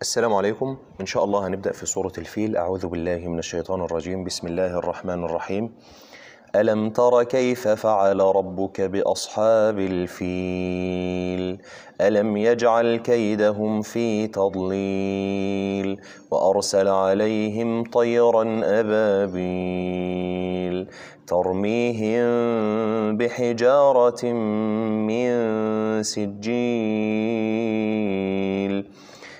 السلام عليكم إن شاء الله هنبدأ في سورة الفيل أعوذ بالله من الشيطان الرجيم بسم الله الرحمن الرحيم ألم تر كيف فعل ربك بأصحاب الفيل ألم يجعل كيدهم في تضليل وأرسل عليهم طيرا أبابيل ترميهم بحجارة من سجيل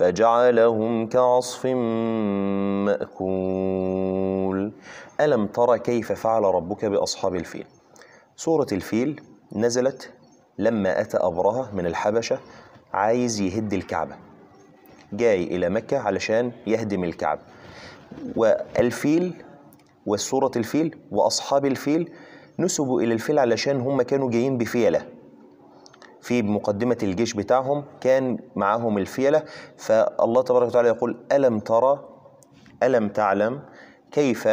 فجعلهم كعصف مأكول ألم تر كيف فعل ربك بأصحاب الفيل سورة الفيل نزلت لما أتى أبرهة من الحبشة عايز يهد الكعبة جاي إلى مكة علشان يهدم الكعبة والفيل وسورة الفيل وأصحاب الفيل نسبوا إلى الفيل علشان هم كانوا جايين بفيلة في مقدمة الجيش بتاعهم كان معاهم الفيلة فالله تبارك وتعالى يقول ألم ترى ألم تعلم كيف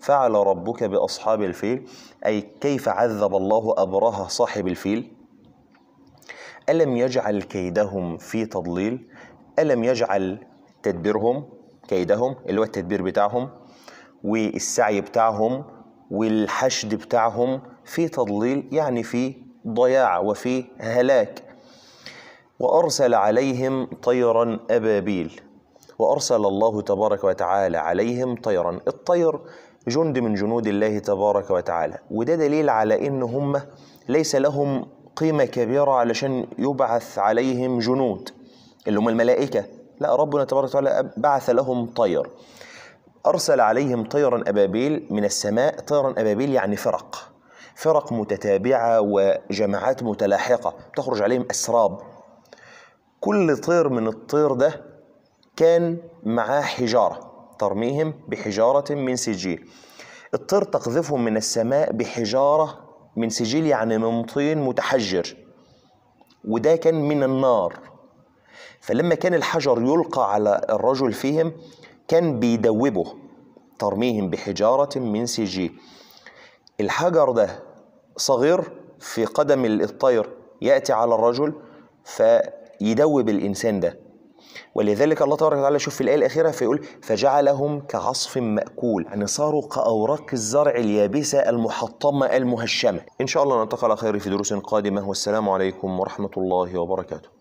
فعل ربك بأصحاب الفيل أي كيف عذب الله أبرها صاحب الفيل ألم يجعل كيدهم في تضليل ألم يجعل تدبيرهم كيدهم اللي هو التدبير بتاعهم والسعي بتاعهم والحشد بتاعهم في تضليل يعني في ضياع وفي هلاك وأرسل عليهم طيرا أبابيل وأرسل الله تبارك وتعالى عليهم طيرا الطير جند من جنود الله تبارك وتعالى وده دليل على إن هم ليس لهم قيمة كبيرة علشان يبعث عليهم جنود اللي هم الملائكة لا ربنا تبارك وتعالى بعث لهم طير أرسل عليهم طيرا أبابيل من السماء طيرا أبابيل يعني فرق فرق متتابعة وجماعات متلاحقة تخرج عليهم أسراب كل طير من الطير ده كان معاه حجارة ترميهم بحجارة من سجيل الطير تقذفهم من السماء بحجارة من سجيل يعني من طين متحجر وده كان من النار فلما كان الحجر يلقى على الرجل فيهم كان بيدوبه ترميهم بحجارة من سجيل الحجر ده صغير في قدم الطير يأتي على الرجل فيدوب الإنسان ده ولذلك الله تبارك وتعالى شوف في الآية الأخيرة فيقول فجعلهم كعصف مأكول يعني صاروا كأوراق الزرع اليابسة المحطمة المهشمة إن شاء الله نلتقي على خير في دروس قادمة والسلام عليكم ورحمة الله وبركاته